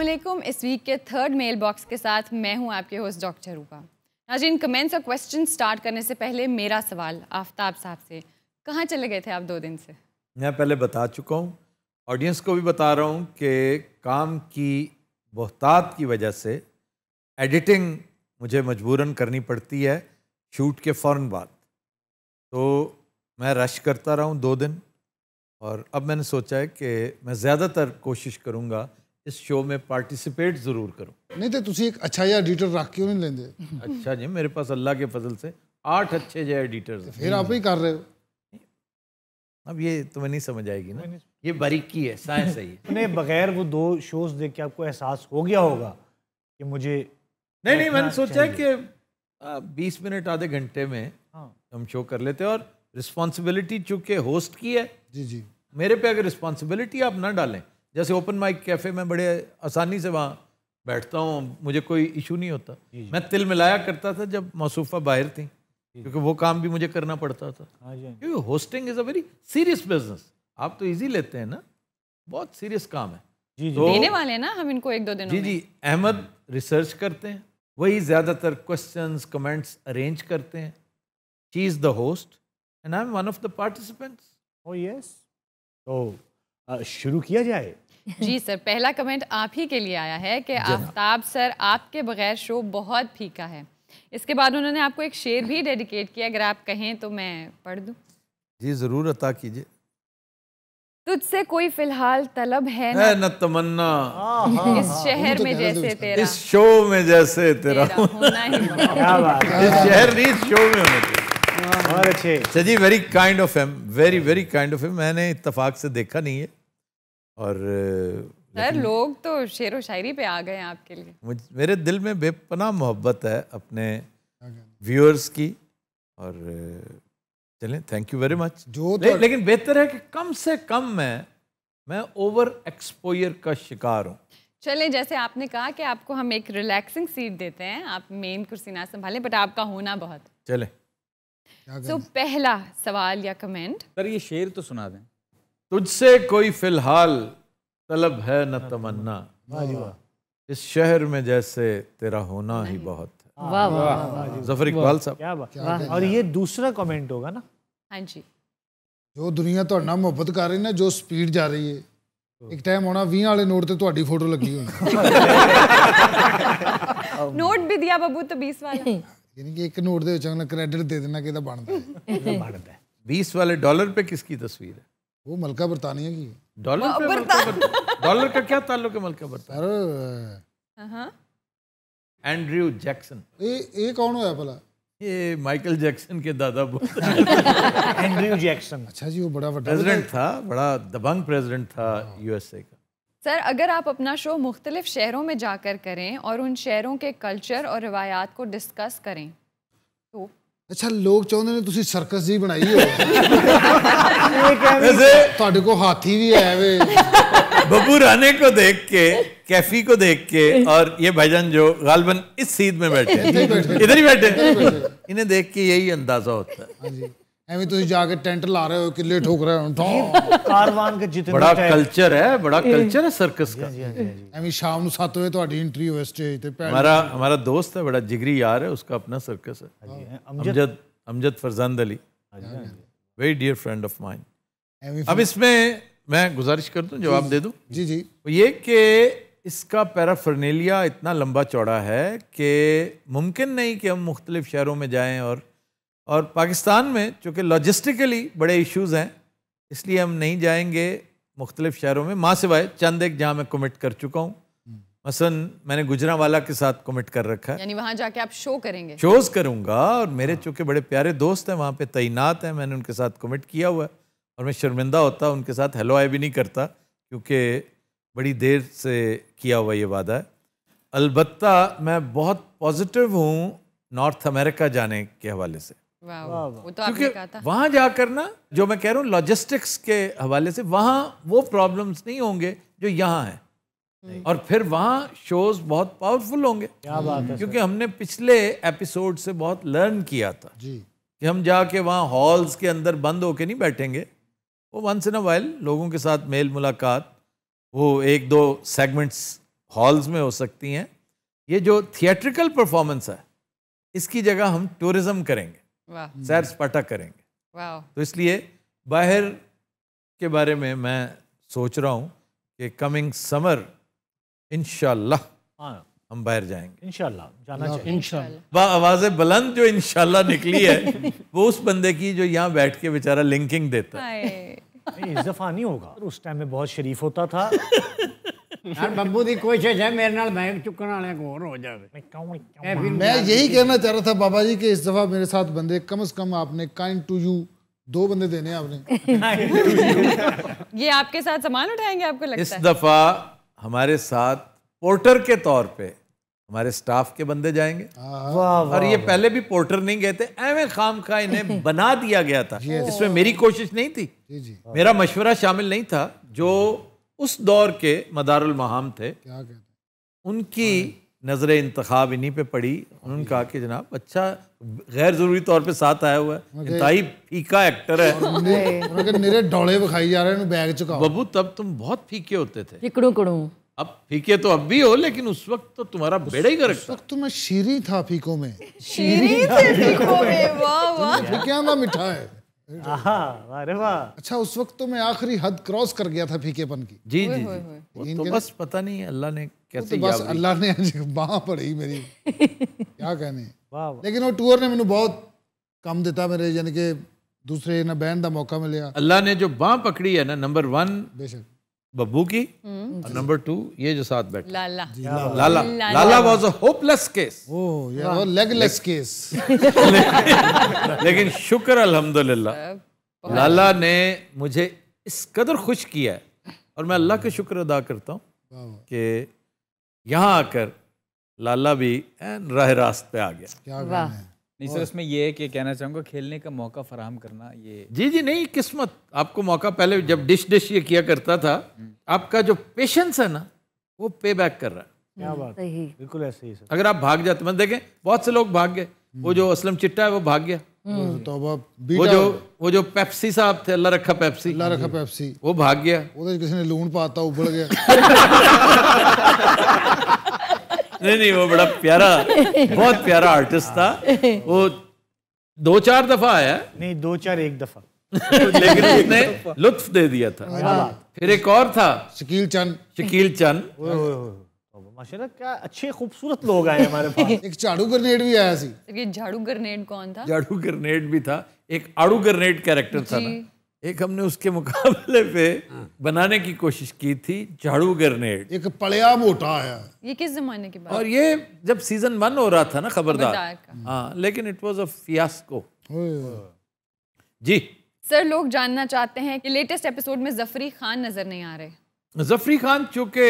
असलम इस वीक के third mail box के साथ मैं हूं आपके host doctor Rupa Nazin comments और क्वेश्चन स्टार्ट करने से पहले मेरा सवाल आफ्ताब साहब से कहाँ चले गए थे आप दो दिन से मैं पहले बता चुका हूँ ऑडियंस को भी बता रहा हूँ कि काम की बहतात की वजह से एडिटिंग मुझे मजबूरन करनी पड़ती है शूट के फ़ौर बाद तो मैं रश करता रहा हूँ दो दिन और अब मैंने सोचा है कि मैं ज़्यादातर कोशिश करूँगा इस शो में पार्टिसिपेट जरूर करो नहीं तो एक अच्छा ਅੱਛਾ एडिटर रख क्यों नहीं लेंगे अच्छा जी मेरे पास अल्लाह के फजल से आठ अच्छे जो तो ਐਡੀਟਰਸ फिर आप ही कर रहे हो अब ये तुम्हें नहीं समझ आएगी ना ये बारीकी है साइंस है ये बगैर वो दो शोज देख के आपको एहसास हो गया होगा कि मुझे नहीं नहीं मैंने सोचा कि बीस मिनट आधे घंटे में हाँ। हम शो कर लेते हैं और रिस्पॉन्सिबिलिटी चूंकि होस्ट की है जी जी मेरे पे अगर रिस्पॉन्सिबिलिटी आप ना डालें जैसे ओपन माइक कैफ़े में बड़े आसानी से वहाँ बैठता हूँ मुझे कोई इशू नहीं होता मैं तिल मिलाया करता था जब मौसूफ़ा बाहर थी क्योंकि वो काम भी मुझे करना पड़ता था हाँ हाँ क्योंकि hosting is a very serious business आप तो इजी लेते हैं ना बहुत सीरियस काम है जी, जी। तो, देने वाले हैं ना हम इनको एक दो दिन जी जी अहमद रिसर्च करते हैं वही ज़्यादातर क्वेश्चन कमेंट्स अरेंज करते हैं she is the host and I am one of the participants oh yes तो शुरू किया जाए जी सर पहला कमेंट आप ही के लिए आया है कि आफ्ताब सर आपके बगैर शो बहुत फीका है इसके बाद उन्होंने आपको एक शेर भी डेडिकेट किया अगर आप कहें तो मैं पढ़ दूं जी ज़रूर अता कीजिए तुझसे कोई फिलहाल तलब है ना, ना तमन्ना इस शहर तो में जैसे तेरा इस शो में जैसे तेरा, तेरा इस शहर नहीं शो में बहुत अच्छे सजी very kind of him very very kind of him मैंने इतफाक से देखा नहीं है और सर लोग तो शेर व शायरी पे आ गए हैं आपके लिए मुझ मेरे दिल में बेपना मोहब्बत है अपने व्यूअर्स की और चलें थैंक यू वेरी मच जो तो- ले, लेकिन बेहतर है कि कम से कम मैं मैं ओवर एक्सपोयर का शिकार हूँ चले जैसे आपने कहा कि आपको हम एक रिलैक्सिंग सीट देते हैं आप मेन कुर्सी ना संभालें बट आपका होना बहुत चले तो so, पहला सवाल या कमेंट सर ये शेर तो सुना दें तुझसे कोई फिलहाल तलब है न तमन्ना इस शहर में जैसे तेरा होना ही बहुत है जफर इकबाल साहब और ये दूसरा कमेंट होगा ना हाँ जी ਜੋ ਦੁਨੀਆ ਤੁਹਾਡੇ ਨਾਲ ਮੁਹੱਬਤ ਕਰ ਰਹੀ ਨਾ ਜੋ ਸਪੀਡ ਜਾ ਰਹੀ ਹੈ ਇੱਕ ਟਾਈਮ ਆਉਣਾ 20 ਵਾਲੇ ਨੋਟ ਤੇ ਤੁਹਾਡੀ ਫੋਟੋ ਲੱਗੀ ਹੋਣੀ ਨੋਟ ਵੀ ਦਿਆ ਬਬੂ ਤਾਂ 20 ਵਾਲਾ ਯਾਨੀ ਕਿ ਇੱਕ ਨੋਟ ਦੇ ਵਿੱਚ ਅਗਲਾ ਕ੍ਰੈਡਿਟ ਦੇ ਦੇਣਾ ਕਿ ਇਹਦਾ ਬਣਦਾ ਬਣਦਾ 20 ਵਾਲੇ ਡਾਲਰ पे किसकी तस्वीर है वो मलका बरतानिया की डॉलर हाँ, डॉलर का क्या ताल्लुक है मलका बरतानिया एंड्रयू जैक्सन ये कौन हो भला ये माइकल जैक्सन के दादा एंड्रयू जैक्सन अच्छा जी वो बड़ा प्रेसिडेंट था बड़ा दबंग प्रेसिडेंट था यूएसए हाँ। का सर अगर आप अपना शो मुख्तलिफ शहरों में जाकर करें और उन शहरों के कल्चर और रवायात को डिस्कस करें अच्छा लोग चाहते ने ਤੁਸੀਂ सर्कस जी बनाई ਹੋ को हाथी भी है वे ਵੇ बबू राने को देख के कैफी को देख के और ये भजन जो गालबन इस सीध में बैठे इधर ही बैठे इन्हें देख के यही अंदाजा होता है हाँ ਐਵੇਂ ਤੁਸੀਂ ਜਾ ਕੇ ਟੈਂਟ ਲਾ ਰਹੇ ਹੋ हो ਠੋਕ ਰਹੇ ਹੋ ਕਾਰਵਾਨ ਕੇ ਜਿਤਨਾ ਬੜਾ ਕਲਚਰ ਹੈ ਬੜਾ ਕਲਚਰ ਹੈ ਸਰਕਸ ਦਾ ਐਵੇਂ ਸ਼ਾਮ ਨੂੰ 7 ਵਜੇ ਤੁਹਾਡੀ ਐਂਟਰੀ ਹੋਏ ਸਟੇਜ ਤੇ ਹਮਾਰਾ हमारा दोस्त है बड़ा जिगरी यार है उसका अपना सर्कस है Amjad Amjad Farzand Ali very dear friend of mine अब इसमें मैं गुजारिश कर दूं जवाब दे दूं जी जी तो ये कि इसका पैराफर्नेलिया इतना लंबा चौड़ा है कि मुमकिन नहीं कि हम मुख्तलिफ शहरों में जाएं और और पाकिस्तान में चूँकि लॉजिस्टिकली बड़े इश्यूज़ हैं इसलिए हम नहीं जाएंगे मुख्तलिफ शहरों में माँ सिवाय चंद एक जहाँ मैं कमिट कर चुका हूँ मसलन मैंने गुजरावाला के साथ कमिट कर रखा है यानी वहाँ जाके आप शो करेंगे शोज करूँगा और मेरे हाँ। चूँकि बड़े प्यारे दोस्त हैं वहाँ पे तैनात हैं मैंने उनके साथ कमिट किया हुआ है और मैं शर्मिंदा होता उनके साथ हेलो आई भी नहीं करता क्योंकि बड़ी देर से किया हुआ ये वादा है अलबत् मैं बहुत पॉजिटिव हूँ नॉर्थ अमेरिका जाने के हवाले से तो क्योंकि वहाँ जाकर ना जो मैं कह रहा हूँ लॉजिस्टिक्स के हवाले से वहाँ वो प्रॉब्लम्स नहीं होंगे जो यहाँ हैं हम्म। और फिर वहाँ शोज बहुत पावरफुल होंगे क्या बात है क्योंकि हमने पिछले एपिसोड से बहुत लर्न किया था जी कि हम जाके वहाँ हॉल्स के अंदर बंद होके नहीं बैठेंगे वो वंस इन अ वाइल लोगों के साथ मेल मुलाकात वो एक दो सेगमेंट्स हॉल्स में हो सकती हैं ये जो थिएट्रिकल परफॉर्मेंस है इसकी जगह हम टूरिज़्म करेंगे सैर सपाटा करेंगे तो इसलिए बाहर के बारे में मैं सोच रहा हूँ कि कमिंग समर इनशाला हाँ। हम बाहर जाएंगे इनशाला जाना चाहिए आवाज़ बुलंद जो इनशाला निकली है वो उस बंदे की जो यहाँ बैठ के बेचारा लिंकिंग देता है नहीं होगा उस टाइम में बहुत शरीफ होता था ਯਾਰ की कोशिश है मेरे ਮੇਰੇ ਨਾਲ ਬੈਗ ਚੁੱਕਣ ਵਾਲਿਆਂ ਕੋ ਹੋਰ मैं यही कहना चाह रहा था बाबा जी कि इस दफा मेरे साथ बंदे कम से कम आपने काइंड टू यू दो बंदे देने आपने ये आपके साथ सामान उठाएंगे आपको लगता इस है दफा हमारे साथ पोर्टर के तौर पे हमारे स्टाफ के बंदे जाएंगे वाह वाह और ये पहले भी पोर्टर नहीं गए थे एवं खाम खा इन्हें बना दिया गया था इसमें मेरी कोशिश नहीं थी जी जी मेरा मशवरा शामिल नहीं था जो उस दौर के मदारुल महाम थे क्या कहते उनकी हाँ। नज़र इंतखब इन्हीं पे पड़ी उन्होंने कहा कि जनाब अच्छा गैर ज़रूरी तौर पे साथ आया हुआ है इंतहाई फीका एक्टर है मेरे डोले बखाई जा रहे हैं बैग चुका बबू तब तुम बहुत फीके होते थे इकड़ू कड़ू अब फीके तो अब भी हो लेकिन उस वक्त तो तुम्हारा बेड़ा ही गर्क वक्त तो मैं शीरी था फीकों में शीरी था फीकों में वाह वाह क्या का मिठा है अरे हाँ, वाह अच्छा उस वक्त तो मैं आखिरी हद क्रॉस कर गया था फीकेपन की जी जी, हुए, जी। हुए। तो बस पता नहीं अल्लाह ने कैसे तो बस अल्लाह ने बाह पड़ी मेरी क्या कहने लेकिन वो टूर ने मैंने बहुत कम दिता मेरे यानी के दूसरे ना बहन का मौका मिले अल्लाह ने जो बाह पकड़ी है ना नंबर वन बेशक बब्बू की हम्म। और नंबर टू ये जो साथ बैठे Lala Lala was a hopeless case legless case लेकिन शुक्र अल्हम्दुलिल्लाह लाला अच्छा। ने मुझे इस कदर खुश किया है और मैं अल्लाह का शुक्र अदा करता हूँ कि यहाँ आकर लाला भी राह रास्त पे आ गया क्या नहीं सर उसमें ये है कि कहना चाहूँगा खेलने का मौका फराहम करना ये जी जी नहीं किस्मत आपको मौका पहले जब डिश डिश ये किया करता था हम्म। आपका जो पेशेंस है ना वो पे बैक कर रहा है क्या हम्म, बात सही बिल्कुल ऐसे ही सर अगर आप भाग जाते मतलब देखें बहुत से लोग भाग गए हम्म। वो जो असलम चिट्टा है वो भाग गया तो वो जो वो जो पेप्सी साहब थे अल्लाह रखा पेप्सी अल्लाह रखा पेप्सी वो भाग गया वो तो किसी ने लून पाता उबड़ गया नहीं नहीं वो बड़ा प्यारा बहुत प्यारा आर्टिस्ट था वो दो चार दफा आया नहीं दो चार एक दफा लेकिन उसने लुत्फ दे दिया था हाँ, फिर एक और था शकील चंद शकील चंद माशाल्लाह क्या अच्छे खूबसूरत लोग आए हमारे पास एक झाड़ू ग्रेनेड भी आया सी झाड़ू ग्रेनेड कौन था झाड़ू ग्रेनेड भी था एक आड़ू ग्रेनेड कैरेक्टर था ना एक हमने उसके मुकाबले पे बनाने की कोशिश की थी झाड़ू ग्रेनेड एक पड़िया मोटा आया ये किस जमाने की बात और ये जब सीजन वन हो रहा था ना खबरदार हाँ लेकिन इट वाज अ फियास्को जी सर लोग जानना चाहते हैं कि लेटेस्ट एपिसोड में जफरी खान नजर नहीं आ रहे जफरी खान चूंकि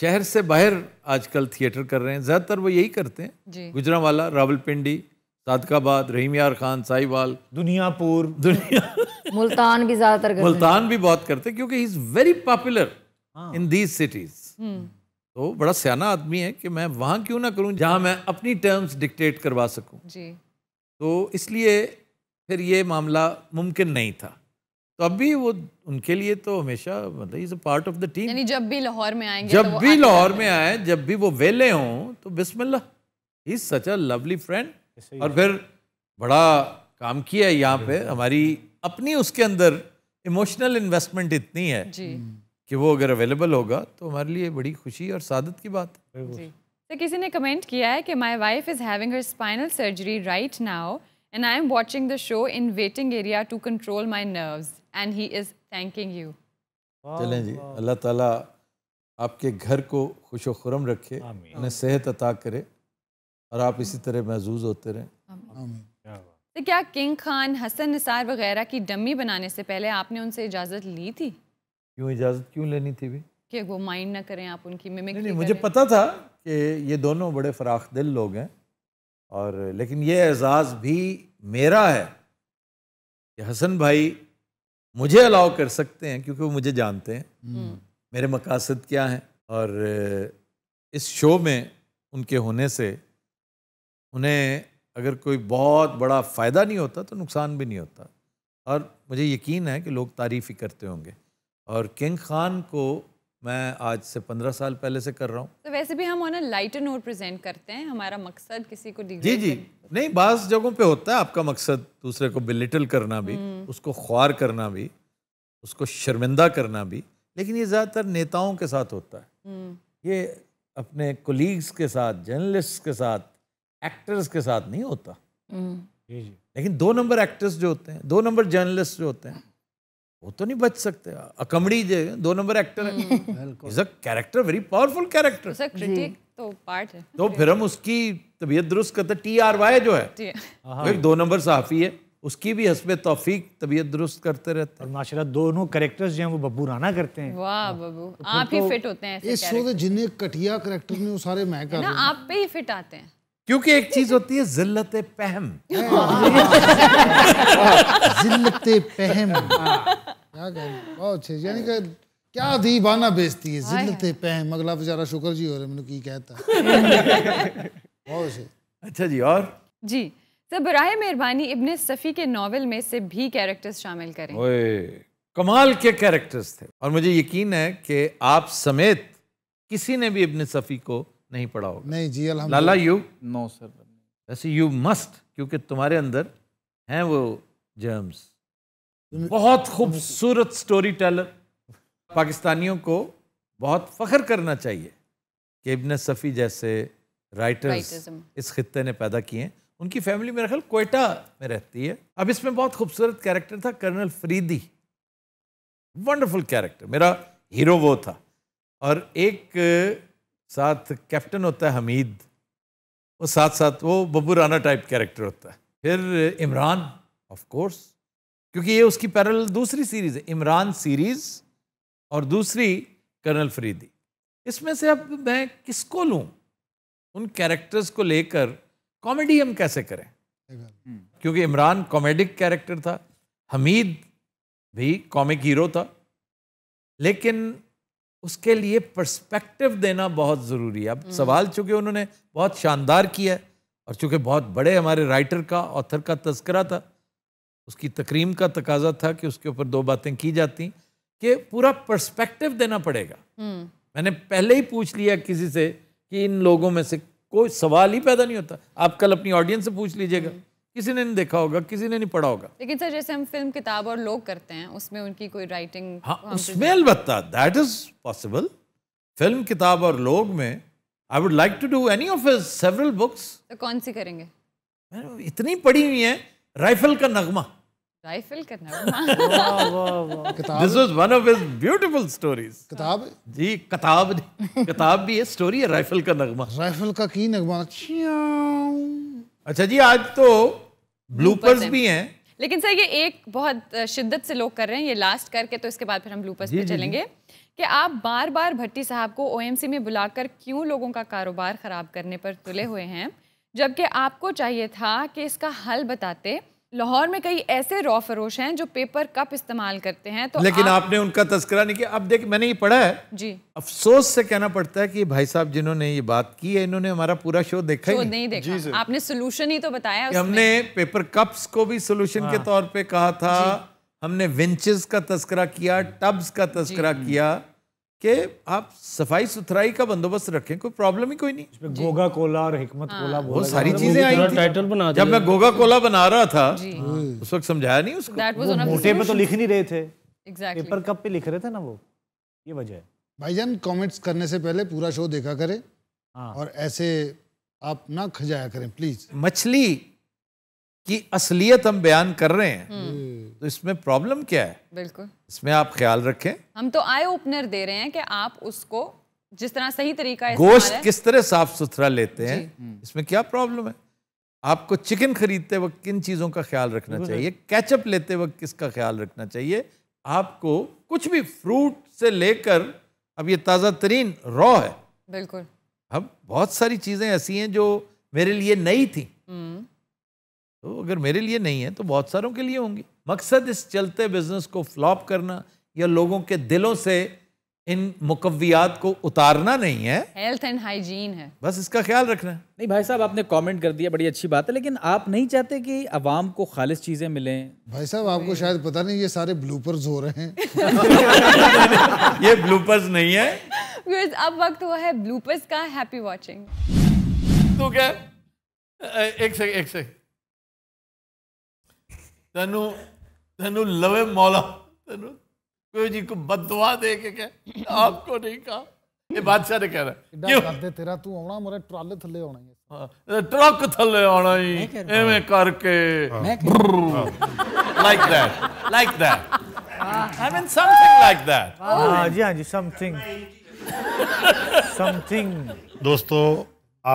शहर से बाहर आजकल थिएटर कर रहे हैं ज्यादातर वो यही करते हैं गुजरा वाला रावलपिंडी सादकाबाद रहीम यार खान साहिवाल दुनियापुर दुनिया मुल्तान भी ज़्यादातर मुल्तान भी बहुत करते क्योंकि is very popular in these cities तो बड़ा सयाना आदमी है कि मैं वहाँ क्यों ना करूँ जहाँ मैं अपनी टर्म्स डिक्टेट करवा सकूँ तो इसलिए फिर ये मामला मुमकिन नहीं था तो अब भी वो उनके लिए तो हमेशा मतलब is a part of the team यानी जब भी लाहौर में आएंगे जब तो भी लाहौर में आए जब भी वो वेले हों तो Bismillah is such a lovely friend और फिर बड़ा काम किया है यहाँ पे हमारी अपनी उसके अंदर इमोशनल इन्वेस्टमेंट इतनी है हम्म। कि वो अगर अवेलेबल होगा तो हमारे लिए बड़ी खुशी और सादत की बात है तो किसी ने कमेंट किया है कि my wife is having her spinal surgery right now and I am watching the show in waiting area to control my nerve and he is thanking you चले जी अल्लाह ताला आपके घर को खुश खुरम रखे उन्हें सेहत अता करे और आप इसी तरह महजूज होते रहें तो क्या किंग खान हसन निसार वगैरह की डमी बनाने से पहले आपने उनसे इजाज़त ली थी क्यों इजाज़त क्यों लेनी थी भी कि वो माइंड ना करें आप उनकी मिमिक्री नहीं, नहीं मुझे पता था कि ये दोनों बड़े फराख दिल लोग हैं और लेकिन ये एजाज़ भी मेरा है कि हसन भाई मुझे अलाउ कर सकते हैं क्योंकि वो मुझे जानते हैं हम्म। मेरे मकासद क्या हैं और इस शो में उनके होने से उन्हें अगर कोई बहुत बड़ा फ़ायदा नहीं होता तो नुकसान भी नहीं होता और मुझे यकीन है कि लोग तारीफ़ ही करते होंगे और किंग खान को मैं आज से पंद्रह साल पहले से कर रहा हूँ तो वैसे भी हम उन्हें लाइटर नोट प्रेजेंट करते हैं हमारा मकसद किसी को जी जी नहीं बास जगहों पे होता है आपका मकसद दूसरे को बिलिटल करना भी हम्म। उसको ख्वार करना भी उसको शर्मिंदा करना भी लेकिन ये ज़्यादातर नेताओं के साथ होता है हम्म। ये अपने कोलीग्स के साथ जर्नलिस्ट के साथ एक्टर्स के साथ नहीं होता हम्म। जी जी लेकिन दो नंबर एक्टर्स जो होते हैं दो नंबर जर्नलिस्ट जो होते हैं वो तो नहीं बच सकते कमड़ी दो नंबर एक्टर है कैरेक्टर वेरी पावरफुल कैरेक्टर तो पार्ट है तो फिर हम उसकी तबीयत दुरुस्त करते टी आर वाई जो है हाँ, वो एक हाँ। दो नंबर सहाफ़ी है उसकी भी हसब तोफीक तबीयत दुरुस्त करते रहते हैं माशाल्लाह दोनों करेक्टर्स जो हैं वो बब्बू राना करते हैं वाह हाँ। बब्बू तो आप ही फिट तो होते हैं ऐसे ये शो तो जिन्हें कटिया कैरेक्टर में वो सारे मैं कर ना आप पे ही फिट आते हैं क्योंकि एक चीज होती है जिल्लत पहम जिल्लत पहम अच्छे यानी कि क्या दीवाना बेचती है जिल्लत पहम अगला बेचारा शुक्र जी हो रहा मैंने की कहता बहुत अच्छे अच्छा जी और जी सर तो बरए मेहरबानी इबन सफ़ी के नावल में से भी कैरेक्टर्स शामिल करें ओए कमाल के कैरेक्टर्स थे और मुझे यकीन है कि आप समेत किसी ने भी इबन सफ़ी को नहीं पढ़ा होगा नहीं जी लाला यू नो सर वैसे यू मस्ट क्योंकि तुम्हारे अंदर हैं वो जर्म्स बहुत खूबसूरत स्टोरी टेलर पाकिस्तानियों को बहुत फख्र करना चाहिए कि इबन सफ़ी जैसे राइटर्स इस खत्े ने पैदा किए उनकी फैमिली मेरा ख्याल कोयटा में रहती है अब इसमें बहुत खूबसूरत कैरेक्टर था कर्नल फरीदी वंडरफुल कैरेक्टर मेरा हीरो वो था और एक साथ कैप्टन होता है हमीद और साथ साथ वो बब्बू राना टाइप कैरेक्टर होता है फिर इमरान ऑफ कोर्स क्योंकि ये उसकी पैरल दूसरी सीरीज़ है इमरान सीरीज़ और दूसरी कर्नल फरीदी इसमें से अब मैं किसको लूँ उन कैरेक्टर्स को लेकर कॉमेडी हम कैसे करें हम्म। क्योंकि इमरान कॉमेडिक कैरेक्टर था हमीद भी कॉमिक हीरो था लेकिन उसके लिए पर्सपेक्टिव देना बहुत ज़रूरी है अब हम्म। सवाल चूँकि उन्होंने बहुत शानदार किया है और चूँकि बहुत बड़े हमारे राइटर का ऑथर का तस्करा था उसकी तकरीम का तकाजा था कि उसके ऊपर दो बातें की जाती कि पूरा पर्सपेक्टिव देना पड़ेगा हम्म। मैंने पहले ही पूछ लिया किसी से कि इन लोगों में से कोई सवाल ही पैदा नहीं होता आप कल अपनी ऑडियंस से पूछ लीजिएगा हम्म। किसी ने नहीं देखा होगा किसी ने नहीं पढ़ा होगा लेकिन सर जैसे हम फिल्म किताब और लोग करते हैं उसमें उनकी कोई राइटिंग हाँ उसमें अलबत्ता दैट इज पॉसिबल फिल्म किताब और लोग में I would like to do any of several books तो कौन सी करेंगे इतनी पढ़ी हुई है राइफल का नगमा राइफल का नगमा this was one of his beautiful stories किताब जी किताब किताब भी है स्टोरी है राइफल का नगमा राइफल का की नगमा अच्छा जी आज तो ब्लूपर्स भी हैं लेकिन सर ये एक बहुत शिद्दत से लोग कर रहे हैं ये लास्ट करके तो इसके बाद फिर हम ब्लूपर्स पे चलेंगे कि आप बार बार भट्टी साहब को ओएमसी में बुलाकर क्यों लोगों का कारोबार ख़राब करने पर तुले हुए हैं जबकि आपको चाहिए था कि इसका हल बताते लाहौर में कई ऐसे रॉ फरोश हैं जो पेपर कप इस्तेमाल करते हैं तो लेकिन आप... आपने उनका तस्करा नहीं किया अब देख मैंने ये पढ़ा है जी अफसोस से कहना पड़ता है कि भाई साहब जिन्होंने ये बात की है इन्होंने हमारा पूरा शो देखा शो ही नहीं, नहीं देखा आपने सोल्यूशन ही तो बताया हमने पेपर कप्स को भी सोल्यूशन के हाँ। तौर पर कहा था हमने विंचज का तस्करा किया टब्स का तस्करा किया कि आप सफाई सुथराई का बंदोबस्त रखें कोई प्रॉब्लम ही कोई नहीं गोगा कोला और हिकमत हाँ। कोला बहुत सारी चीजें आई थी टाइटल बना जब मैं गोगा कोला बना रहा था हाँ। उस वक्त समझाया नहीं उसको मोटे पे तो लिख नहीं रहे थे पेपर कप पे लिख रहे थे ना वो ये वजह है भाईजान कमेंट्स करने से पहले पूरा शो देखा करें हाँ। और ऐसे आप ना खजाया करें प्लीज मछली की असलियत हम बयान कर रहे हैं हम्म। हम्म। तो इसमें प्रॉब्लम क्या है बिल्कुल इसमें आप ख्याल रखें हम तो आई ओपनर दे रहे हैं कि आप उसको जिस तरह सही तरीका गोश्त किस तरह साफ सुथरा लेते हैं हम्म। इसमें क्या प्रॉब्लम है आपको चिकन खरीदते वक्त किन चीज़ों का ख्याल रखना चाहिए कैचअप लेते वक्त किसका ख्याल रखना चाहिए आपको कुछ भी फ्रूट से लेकर अब ये ताज़ा तरीन रॉ है बिल्कुल अब बहुत सारी चीज़ें ऐसी हैं जो मेरे लिए नई थी तो अगर मेरे लिए नहीं है तो बहुत सारों के लिए होंगी मकसद इस चलते बिजनेस को फ्लॉप करना या लोगों के दिलों से इन मुकवियात को उतारना नहीं है हेल्थ एंड हाइजीन है बस इसका ख्याल रखना है नहीं भाई साहब आपने कमेंट कर दिया बड़ी अच्छी बात है लेकिन आप नहीं चाहते कि आवाम को खालिश चीज़ें मिलें भाई साहब आपको शायद पता नहीं ये सारे ब्लूपर्स हो रहे हैं ये ब्लूपर्स नहीं है अब वक्त हुआ है ब्लूपर्स का हैप्पी वॉचिंग तो क्या एक सेकंड एक सेकंड ਤੈਨੂੰ ਤੈਨੂੰ ਲਵੇ ਮੌਲਾ ਤੈਨੂੰ ਕੋਈ ਜੀ ਕੋ ਬਦਦੁਆ ਦੇ ਕੇ ਕਹੇ ਆਪਕੋ ਨਹੀਂ ਕਹਾ ਇਹ ਬਾਦਸ਼ਾਹ ਨੇ ਕਹਿ ਰਿਹਾ ਕਿਉਂ ਕਰਦੇ ਤੇਰਾ ਤੂੰ ਆਉਣਾ ਮਰੇ ਟਰਾਲੇ ਥੱਲੇ ਆਉਣਾ ਹੀ ਹਾਂ ਟਰੱਕ ਥੱਲੇ ਆਉਣਾ ਹੀ ਐਵੇਂ ਕਰਕੇ like that like that I mean something like that ਹਾਂ ਜੀ ਹਾਂ ਜੀ ਸਮਥਿੰਗ समथिंग दोस्तों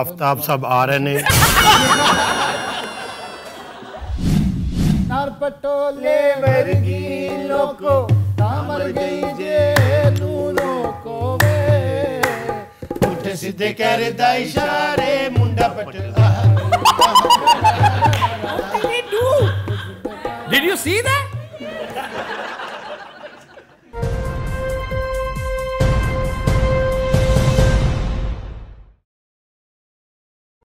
आफ्ताब साहब आ रहे ने पटोले वर्गी लोको तामर गई जे नूनो को वे उठ सिद्ध कर दा इशारे मुंडा पटला Did you see that?